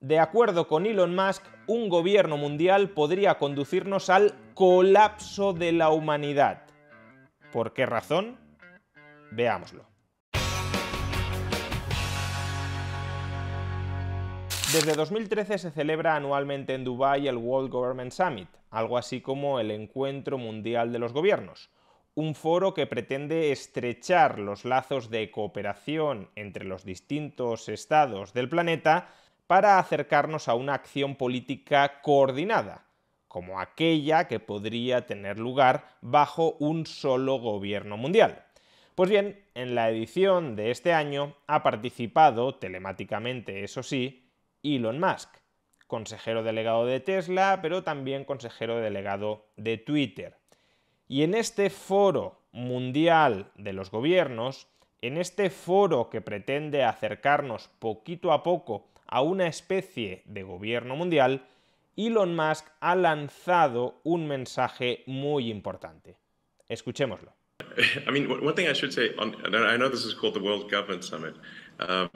De acuerdo con Elon Musk, un gobierno mundial podría conducirnos al colapso de la humanidad. ¿Por qué razón? Veámoslo. Desde 2013 se celebra anualmente en Dubái el World Government Summit, algo así como el Encuentro Mundial de los Gobiernos, un foro que pretende estrechar los lazos de cooperación entre los distintos estados del planeta para acercarnos a una acción política coordinada, como aquella que podría tener lugar bajo un solo gobierno mundial. Pues bien, en la edición de este año ha participado, telemáticamente eso sí, Elon Musk, consejero delegado de Tesla, pero también consejero delegado de Twitter. Y en este foro mundial de los gobiernos, en este foro que pretende acercarnos poquito a poco a una especie de gobierno mundial, Elon Musk ha lanzado un mensaje muy importante. Escuchémoslo. I mean, one thing I should say, on, I know this is called the World Government Summit, um,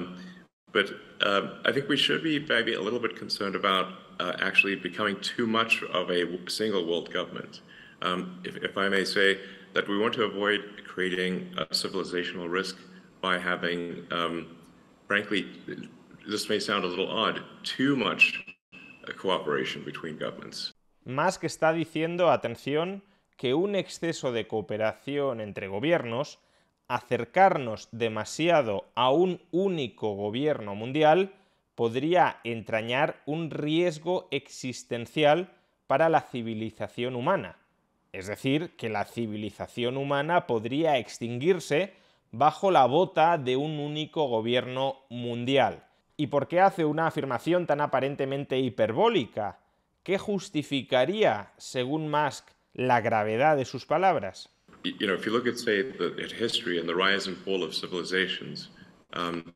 but um, I think we should be maybe a little bit concerned about uh, actually becoming too much of a single world government. Um, if, if, I may say that we want to avoid creating a civilizational risk by having, um, frankly, this may sound a little odd, too much cooperation between governments. está diciendo, atención, que un exceso de cooperación entre gobiernos, acercarnos demasiado a un único gobierno mundial, podría entrañar un riesgo existencial para la civilización humana. Es decir, que la civilización humana podría extinguirse bajo la bota de un único gobierno mundial. ¿Y por qué hace una afirmación tan aparentemente hiperbólica? ¿Qué justificaría, según Musk, la gravedad de sus palabras? You know, if you look at, say, the, at history and the rise and fall of civilizations, um,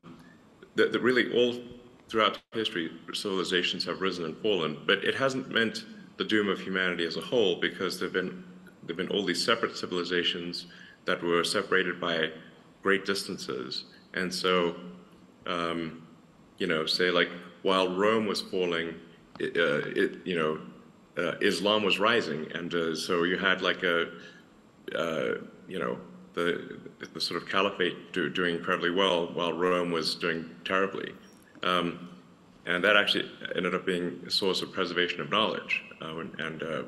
that, that really all throughout history, civilizations have risen and fallen, but it hasn't meant the doom of humanity as a whole because there have been, there have been all these separate civilizations that were separated by great distances. And so um, you know, say like while Rome was falling, it, uh, it you know, uh, Islam was rising, and uh, so you had like a, uh, you know, the the sort of caliphate do, doing incredibly well while Rome was doing terribly, um, and that actually ended up being a source of preservation of knowledge uh, and uh,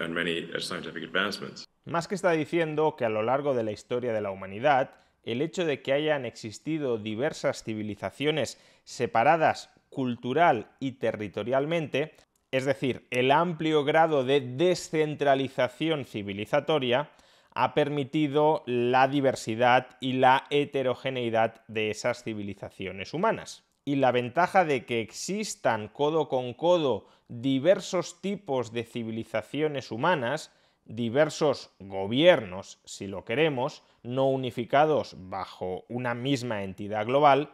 and many scientific advancements. Más que está diciendo que a lo largo de la historia de la humanidad el hecho de que hayan existido diversas civilizaciones separadas cultural y territorialmente, es decir, el amplio grado de descentralización civilizatoria, ha permitido la diversidad y la heterogeneidad de esas civilizaciones humanas. Y la ventaja de que existan codo con codo diversos tipos de civilizaciones humanas diversos gobiernos, si lo queremos, no unificados bajo una misma entidad global,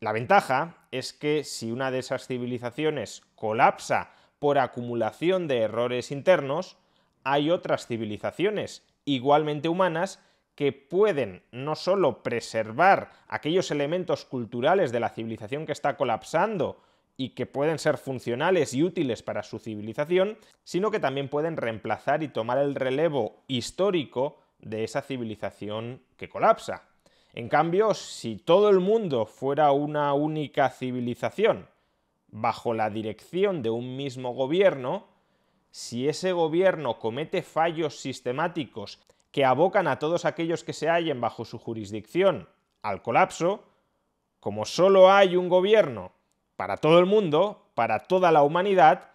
la ventaja es que si una de esas civilizaciones colapsa por acumulación de errores internos, hay otras civilizaciones igualmente humanas que pueden no solo preservar aquellos elementos culturales de la civilización que está colapsando, y que pueden ser funcionales y útiles para su civilización, sino que también pueden reemplazar y tomar el relevo histórico de esa civilización que colapsa. En cambio, si todo el mundo fuera una única civilización bajo la dirección de un mismo gobierno, si ese gobierno comete fallos sistemáticos que abocan a todos aquellos que se hallen bajo su jurisdicción al colapso, como solo hay un gobierno para todo el mundo, para toda la humanidad,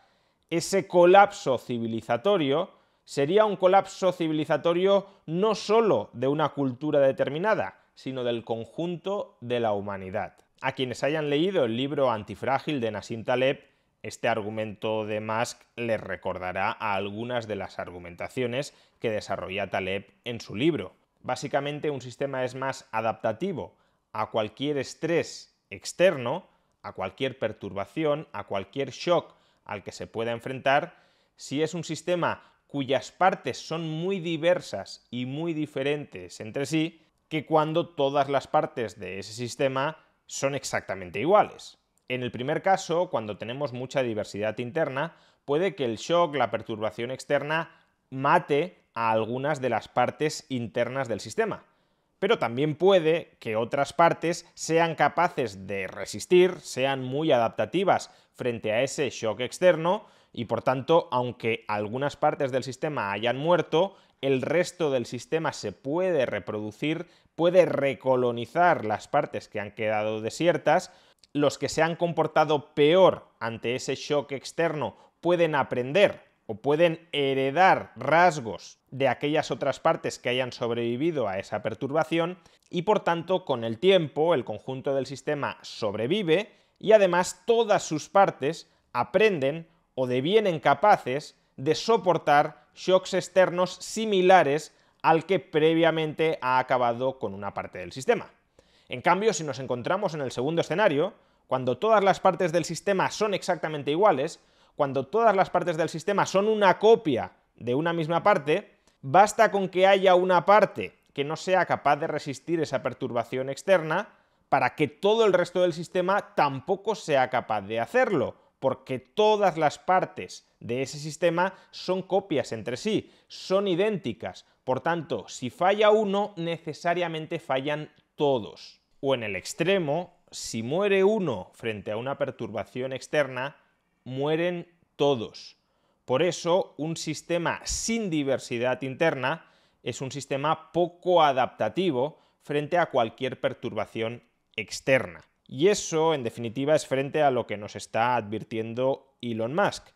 ese colapso civilizatorio sería un colapso civilizatorio no sólo de una cultura determinada, sino del conjunto de la humanidad. A quienes hayan leído el libro Antifrágil de Nassim Taleb, este argumento de Musk les recordará a algunas de las argumentaciones que desarrolla Taleb en su libro. Básicamente un sistema es más adaptativo a cualquier estrés externo a cualquier perturbación, a cualquier shock al que se pueda enfrentar, si es un sistema cuyas partes son muy diversas y muy diferentes entre sí, que cuando todas las partes de ese sistema son exactamente iguales. En el primer caso, cuando tenemos mucha diversidad interna, puede que el shock, la perturbación externa, mate a algunas de las partes internas del sistema pero también puede que otras partes sean capaces de resistir, sean muy adaptativas frente a ese shock externo y por tanto, aunque algunas partes del sistema hayan muerto, el resto del sistema se puede reproducir, puede recolonizar las partes que han quedado desiertas, los que se han comportado peor ante ese shock externo pueden aprender o pueden heredar rasgos de aquellas otras partes que hayan sobrevivido a esa perturbación y por tanto con el tiempo el conjunto del sistema sobrevive y además todas sus partes aprenden o devienen capaces de soportar shocks externos similares al que previamente ha acabado con una parte del sistema. En cambio, si nos encontramos en el segundo escenario, cuando todas las partes del sistema son exactamente iguales, cuando todas las partes del sistema son una copia de una misma parte, basta con que haya una parte que no sea capaz de resistir esa perturbación externa para que todo el resto del sistema tampoco sea capaz de hacerlo, porque todas las partes de ese sistema son copias entre sí, son idénticas. Por tanto, si falla uno, necesariamente fallan todos. O en el extremo, si muere uno frente a una perturbación externa, mueren todos. Por eso, un sistema sin diversidad interna es un sistema poco adaptativo frente a cualquier perturbación externa. Y eso, en definitiva, es frente a lo que nos está advirtiendo Elon Musk.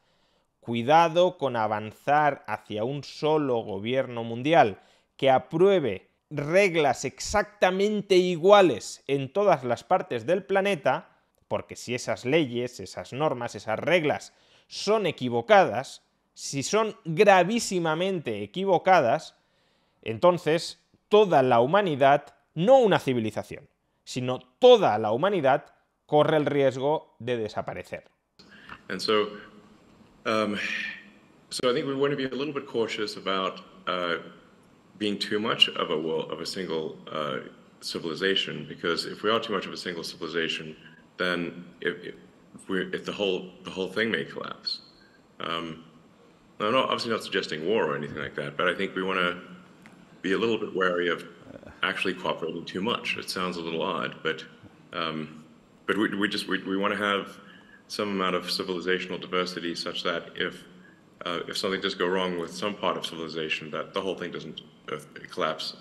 Cuidado con avanzar hacia un solo gobierno mundial que apruebe reglas exactamente iguales en todas las partes del planeta porque si esas leyes, esas normas, esas reglas son equivocadas, si son gravísimamente equivocadas, entonces toda la humanidad, no una civilización, sino toda la humanidad corre el riesgo de desaparecer. And so, um, so I think we want to be a little bit cautious about uh, being too much of a world, of a single uh, civilization, because if we are too much of a single civilization, then if, if, if the whole the whole thing may collapse. Um, I'm not, obviously not suggesting war or anything like that, but I think we want to be a little bit wary of actually cooperating too much. It sounds a little odd, but um, but we, we just we, we want to have some amount of civilizational diversity such that if uh, if something does go wrong with some part of civilization, that the whole thing doesn't uh, collapse,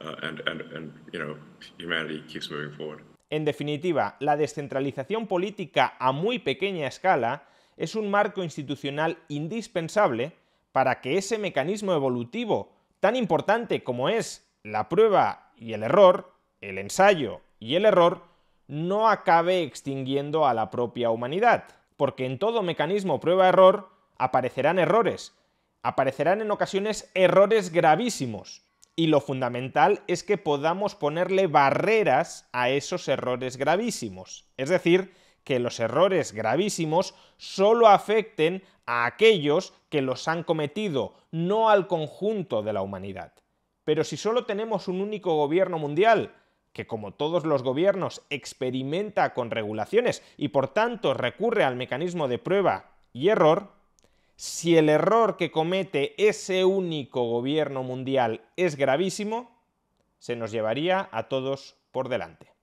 uh, and and and you know humanity keeps moving forward. En definitiva, la descentralización política a muy pequeña escala es un marco institucional indispensable para que ese mecanismo evolutivo tan importante como es la prueba y el error, el ensayo y el error, no acabe extinguiendo a la propia humanidad, porque en todo mecanismo prueba-error aparecerán errores, aparecerán en ocasiones errores gravísimos, y lo fundamental es que podamos ponerle barreras a esos errores gravísimos. Es decir, que los errores gravísimos solo afecten a aquellos que los han cometido, no al conjunto de la humanidad. Pero si solo tenemos un único gobierno mundial, que como todos los gobiernos experimenta con regulaciones y por tanto recurre al mecanismo de prueba y error, si el error que comete ese único gobierno mundial es gravísimo, se nos llevaría a todos por delante.